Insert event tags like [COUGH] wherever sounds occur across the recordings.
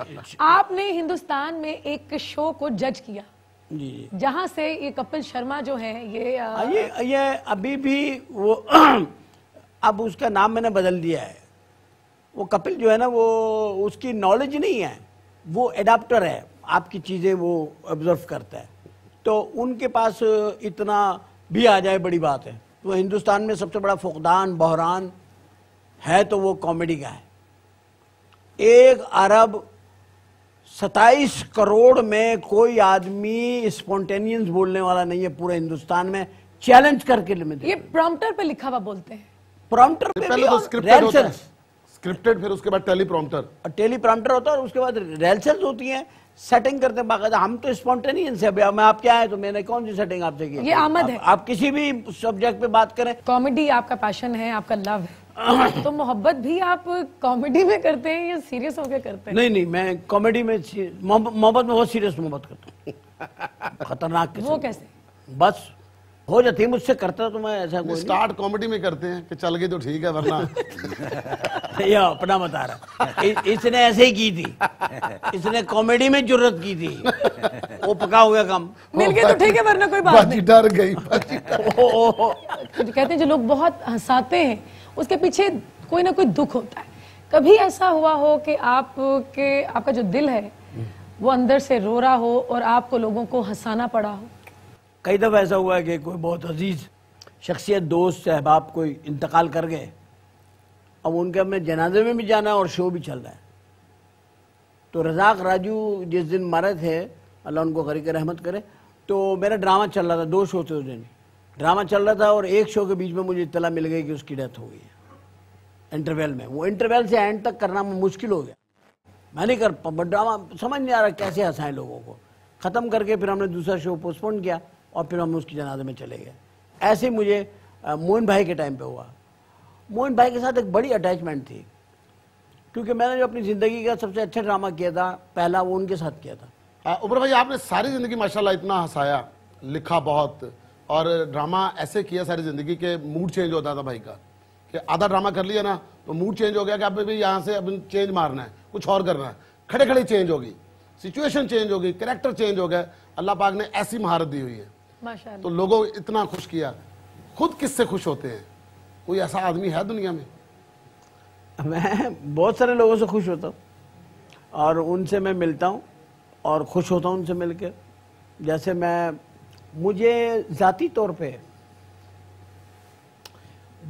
आपने हिंदुस्तान में एक शो को जज किया जी जहाँ से ये कपिल शर्मा जो है ये आ... हाँ, ये ये अभी भी वो अब उसका नाम मैंने बदल दिया है वो कपिल जो है ना वो उसकी नॉलेज नहीं है वो एडाप्टर है आपकी चीज़ें वो ऑब्जर्व करता है तो उनके पास इतना भी आ जाए बड़ी बात है वो तो हिंदुस्तान में सबसे बड़ा फुकदान बहरान है तो वो कॉमेडी का है एक अरब सताइस करोड़ में कोई आदमी स्पॉन्टेनियंस बोलने वाला नहीं है पूरे हिंदुस्तान में चैलेंज करके लिमिट ये प्रॉम्प्टर पे लिखा हुआ बोलते हैं प्रॉम्प्टर पे पहले तो स्क्रिप्टेड होता है स्क्रिप्टेड फिर उसके बाद टेली प्रॉम्प्टर टेली प्रॉम्प्टर होता है और उसके बाद रेलसेल्स होती है सेटिंग करते हैं बाकायदा हम तो स्पॉन्टेनियंस है मैं आप क्या है तो मैंने कौन सी सेटिंग आपसे की ये आमद है आप किसी भी सब्जेक्ट पे बात करें कॉमेडी आपका पैशन है आपका लव है [COUGHS] तो मोहब्बत भी आप कॉमेडी में करते हैं या सीरियस होकर करते हैं नहीं नहीं मैं कॉमेडी में मोहब्बत में बहुत सीरियस मोहब्बत करता हूँ [LAUGHS] खतरनाक वो कैसे बस हो जाती है मुझसे करता तो मैं ऐसा कोई स्टार्ट कॉमेडी में करते हैं कि चल गई तो ठीक है वरना [LAUGHS] ये अपना बता रहा इ, इसने ऐसे ही की थी इसने कॉमेडी में जरूरत की थी वो पका हुआ काम मिल गया तो ठीक है वरना कोई बात नहीं डर गई [LAUGHS] कहते हैं जो लोग बहुत हंसाते हैं उसके पीछे कोई ना कोई दुख होता है कभी ऐसा हुआ हो कि आप के आपका जो दिल है वो अंदर से रो रहा हो और आपको लोगों को हंसाना पड़ा हो कई दफ़ा ऐसा हुआ है कि कोई बहुत अजीज शख्सियत दोस्त सहबाब कोई इंतकाल कर गए अब उनके हमें जनाजे में भी जाना है और शो भी चल रहा है तो रजाक राजू जिस दिन मारे थे अल्लाह उनको गरी के रहमत करे तो मेरा ड्रामा चल रहा था दो शो थे उस दिन ड्रामा चल रहा था और एक शो के बीच में मुझे इतला मिल गई कि उसकी डेथ हो गई है इंटरवेल में वो इंटरवेल से एंड तक करना मुश्किल हो गया मैं नहीं कर पा ड्रामा समझ नहीं आ रहा कैसे हंसाएं लोगों को ख़त्म करके फिर हमने दूसरा शो पोस्टपोन किया और फिर हम उसकी जनाजे में चले गए ऐसे मुझे मोहन भाई के टाइम पे हुआ मोहन भाई के साथ एक बड़ी अटैचमेंट थी क्योंकि मैंने जो अपनी ज़िंदगी का सबसे अच्छा ड्रामा किया था पहला वो उनके साथ किया था उपर भाई आपने सारी ज़िंदगी माशाल्लाह इतना हंसाया लिखा बहुत और ड्रामा ऐसे किया सारी ज़िंदगी के मूड चेंज होता था भाई का कि आधा ड्रामा कर लिया ना तो मूड चेंज हो गया कि अब भी यहाँ से अब चेंज मारना है कुछ और करना है खड़े खड़े चेंज होगी सिचुएशन चेंज होगी करेक्टर चेंज हो गया अल्लाह पाक ने ऐसी महारत दी हुई है तो लोगों इतना खुश किया खुद किससे खुश होते हैं कोई ऐसा आदमी है दुनिया में मैं बहुत सारे लोगों से खुश होता हूँ और उनसे मैं मिलता हूँ और खुश होता हूँ उनसे मिलकर जैसे मैं मुझे ज़ाती तौर पे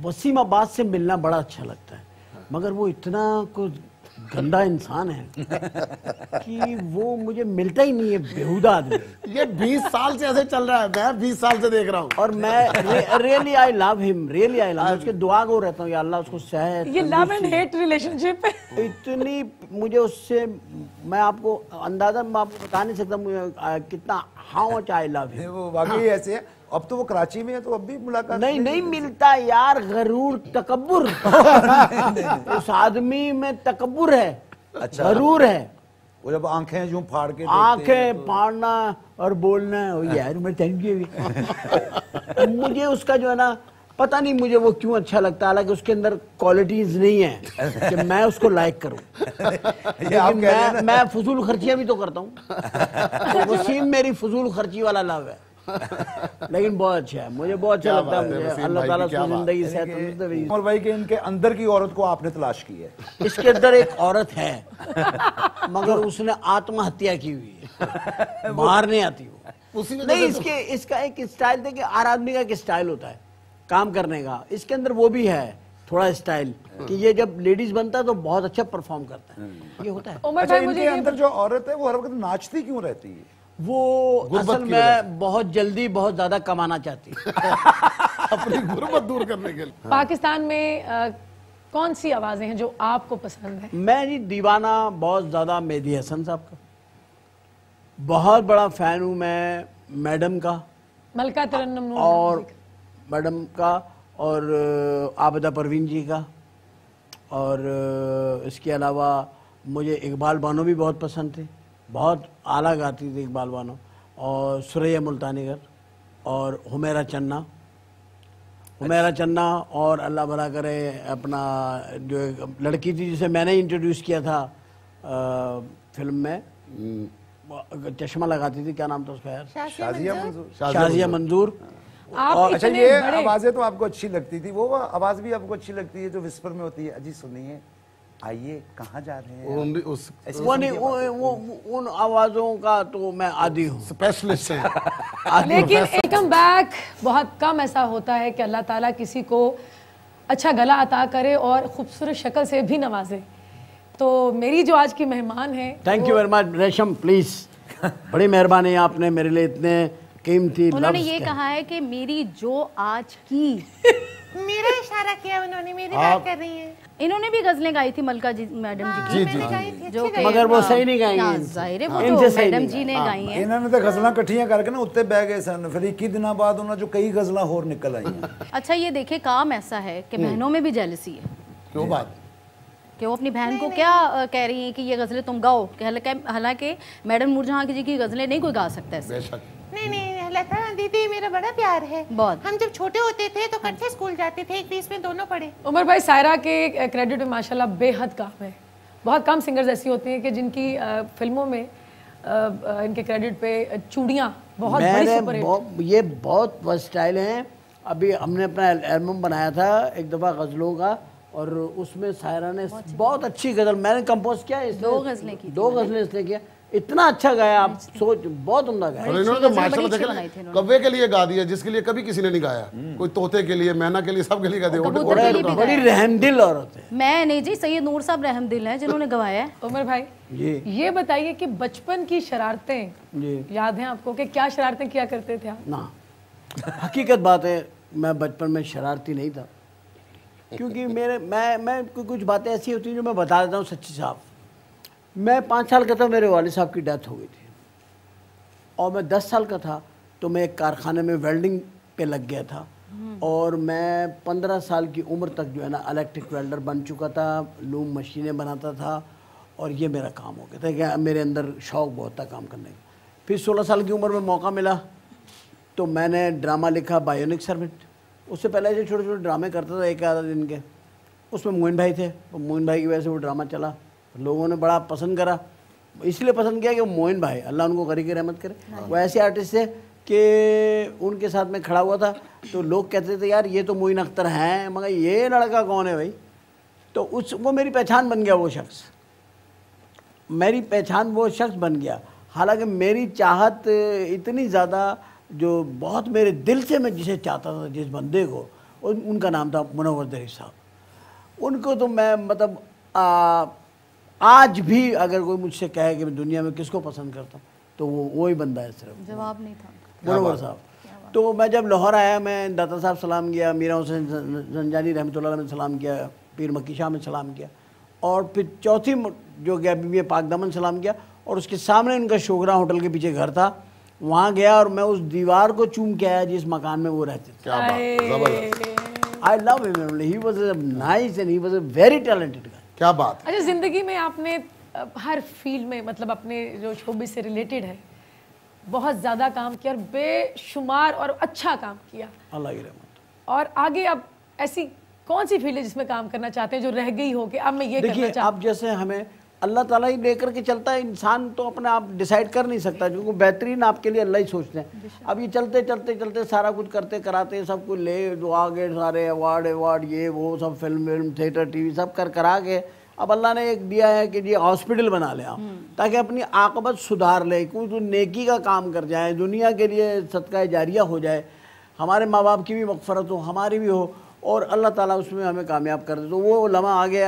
वसीम आबाद से मिलना बड़ा अच्छा लगता है हाँ। मगर वो इतना कुछ गंदा इंसान है [LAUGHS] कि वो मुझे मिलता ही नहीं है बेहुदा आदमी ये 20 साल से ऐसे चल रहा है मैं 20 साल से देख रहा हूँ और मैं really I love him really I love उसके दुआ को रहता हूँ अल्लाह उसको सेहत ये लव एंड हेट रिलेशनशिप इतनी मुझे उससे मैं आपको अंदाजा मैं आपको बता नहीं सकता मुझे कितना how much I love him वो वाकई ऐसे है अब तो वो कराची में है तो अब भी मुलाकात नहीं नहीं मिलता यार गरूर तकबर उस आदमी में तकबर है अच्छा गरूर है वो जब आंखें जो फाड़ के आंखें तो... फाड़ना और बोलना यार मैं थैंक यू मुझे उसका जो है ना पता नहीं मुझे वो क्यों अच्छा लगता है हालांकि उसके अंदर क्वालिटीज नहीं है कि मैं उसको लाइक करूं मैं मैं फजूल खर्चियां भी तो करता हूँ वसीम मेरी फजूल खर्ची वाला लव है [LAUGHS] लेकिन बहुत अच्छा है मुझे बहुत अच्छा लगता है अल्लाह ताला जिंदगी और भाई के इनके अंदर की औरत को आपने तलाश की है इसके अंदर एक औरत है मगर उसने आत्महत्या की हुई है बाहर [LAUGHS] नहीं आती वो तो नहीं इसके इसका एक स्टाइल देखिए हर आदमी का एक स्टाइल होता है काम करने का इसके अंदर वो भी है थोड़ा स्टाइल कि ये जब लेडीज बनता है तो बहुत अच्छा परफॉर्म करता है हम्म। ये होता है उमर अच्छा, भाई मुझे अंदर जो औरत है वो हर वक्त नाचती क्यों रहती है वो असल में बहुत जल्दी बहुत ज्यादा कमाना चाहती [LAUGHS] अपनी गुर्बत दूर करने के लिए हाँ। पाकिस्तान में आ, कौन सी आवाजें हैं जो आपको पसंद है मैं जी दीवाना बहुत ज्यादा मेहदी हसन साहब का बहुत बड़ा फैन हूँ मैं मैडम का मलका तरन्नम और मैडम का और आबदा परवीन जी का और इसके अलावा मुझे इकबाल बानो भी बहुत पसंद थे बहुत आला गाती थी इकबाल बानो और सुरैया मुल्तानीगर और हुमेरा चन्ना हुमेरा अच्छा। चन्ना और अल्लाह भला करे अपना जो एक लड़की थी जिसे मैंने इंट्रोड्यूस किया था आ, फिल्म में चश्मा लगाती थी क्या नाम था उसका यार शाजिया मंजूर शाजिया मंजूर और अच्छा ये आवाज़ें तो आपको अच्छी लगती थी वो आवाज़ भी आपको अच्छी लगती है जो विस्पर में होती है अजी सुनिए आइए कहाँ जा रहे हैं उन, उस, वो नहीं वो, वो उन आवाजों का तो मैं आदि हूँ स्पेशलिस्ट है [LAUGHS] लेकिन एकम बैक बहुत कम ऐसा होता है कि अल्लाह ताला किसी को अच्छा गला अता करे और खूबसूरत शक्ल से भी नवाजे तो मेरी जो आज की मेहमान है thank you very much Resham please बड़ी मेहरबानी आपने मेरे लिए इतने कीमती उन्होंने ये कहा है कि मेरी जो आज की [LAUGHS] मेरा इशारा किया उन्होंने मेरी बात कर रही है इन्होंने भी गजलें गाई थी मलका जी मैडम जी हाँ, की जी जी जो मगर वो सही नहीं गाई हाँ, ज़ाहिर है हाँ। वो तो मैडम जी ने गाई है इन्होंने तो गजलें इकट्ठियां करके ना उत्ते बैठ गए सन फिर इक्की दिन बाद उन्होंने जो कई गजलें और निकल आई [LAUGHS] अच्छा ये देखे काम ऐसा है कि हम्म। बहनों में भी जेलसी है क्यों बात कि वो अपनी बहन को क्या कह रही है कि ये गज़लें तुम गाओ हालांकि मैडम नूरजहाँ जी की गज़लें नहीं कोई गा सकता है नहीं नहीं कहता ना दीदी मेरा बड़ा प्यार है बहुत हम जब छोटे होते थे तो कट्ठे हाँ। स्कूल जाते थे एक बीस में दोनों पढ़े उमर भाई सायरा के क्रेडिट में माशाल्लाह बेहद काम है बहुत कम सिंगर्स ऐसी होती हैं कि जिनकी फिल्मों में इनके क्रेडिट पे चूड़ियाँ बहुत ये बहुत वर्सटाइल हैं अभी हमने अपना एल्बम बनाया था एक दफ़ा गज़लों का और उसमें सायरा ने बहुत अच्छी गज़ल मैंने कंपोज किया इसने दो गज़लें की दो गज़लें इसने किया इतना अच्छा गाया आप सोच बहुत उमदा गाया कब्बे तो के लिए गा दिया जिसके लिए कभी किसी ने नहीं गाया हम्म। कोई तोते के लिए मैना के लिए सब के लिए गा दिया बड़ी रहमदिल औरत मैं नहीं जी सैयद नूर साहब रहमदिल हैं जिन्होंने गवाया उमर भाई ये ये बताइए कि बचपन की शरारतें याद हैं आपको कि क्या शरारतें किया करते थे आप ना हकीकत बात है मैं बचपन में शरारती नहीं था क्योंकि मेरे मैं मैं कुछ बातें ऐसी होती हैं जो मैं बता देता हूँ सच्ची साहब मैं पाँच साल का था मेरे वाले साहब की डेथ हो गई थी और मैं दस साल का था तो मैं एक कारखाने में वेल्डिंग पे लग गया था और मैं पंद्रह साल की उम्र तक जो है ना इलेक्ट्रिक वेल्डर बन चुका था लूम मशीनें बनाता था और ये मेरा काम हो गया था क्या मेरे अंदर शौक बहुत था काम करने का फिर सोलह साल की उम्र में मौका मिला तो मैंने ड्रामा लिखा बायोनिक सर्वेंट उससे पहले जो छोटे छोटे ड्रामे करता था एक आधा दिन के उसमें मोइन भाई थे तो मोइन भाई की वजह से वो ड्रामा चला लोगों ने बड़ा पसंद करा इसलिए पसंद किया कि मोइन भाई अल्लाह उनको करी की रहमत करे हाँ वो ऐसे आर्टिस्ट थे कि उनके साथ में खड़ा हुआ था तो लोग कहते थे यार ये तो मोइन अख्तर हैं मगर ये लड़का कौन है भाई तो उस वो मेरी पहचान बन गया वो शख्स मेरी पहचान वो शख्स बन गया हालांकि मेरी चाहत इतनी ज़्यादा जो बहुत मेरे दिल से मैं जिसे चाहता था जिस बंदे को उनका नाम था मनोहर दरी साहब उनको तो मैं मतलब आज भी अगर कोई मुझसे कहे कि मैं दुनिया में किसको पसंद करता हूँ तो वो वही बंदा है सिर्फ जवाब नहीं था बरोबर साहब तो मैं जब लाहौर आया मैं दाता साहब सलाम किया मीरा हुसैन रंजानी रहमत में सलाम किया पीर मक्की शाह में सलाम किया और फिर चौथी जो गया बीबी पाक दमन सलाम किया और उसके सामने उनका शोगरा होटल के पीछे घर था वहाँ गया और मैं उस दीवार को चूम के आया जिस मकान में वो रहते थे I love he was nice and he was a very talented क्या बात अच्छा ज़िंदगी में आपने हर फील्ड में मतलब अपने जो शोबी से रिलेटेड है बहुत ज़्यादा काम किया और बेशुमार और अच्छा काम किया अल्लाह और आगे अब ऐसी कौन सी फील्ड है जिसमें काम करना चाहते हैं जो रह गई हो कि अब मैं ये करना चाहता आप जैसे हमें अल्लाह ताला ही लेकर के चलता है इंसान तो अपने आप डिसाइड कर नहीं सकता क्योंकि बेहतरीन आपके लिए अल्लाह ही सोचते हैं अब ये चलते चलते चलते सारा कुछ करते कराते सब कुछ ले जो आगे सारे अवार्ड अवार्ड ये वो सब फिल्म विल्म थिएटर टीवी सब कर करा के अब अल्लाह ने एक दिया है कि ये हॉस्पिटल बना ले आप हम्म। ताकि अपनी आकबत सुधार ले कुछ तो नेकी का काम कर जाए दुनिया के लिए सदका जारिया हो जाए हमारे माँ बाप की भी मकफरत हो हमारी भी हो और अल्लाह ताला उसमें हमें कामयाब कर दे तो वो लम्हा आ गया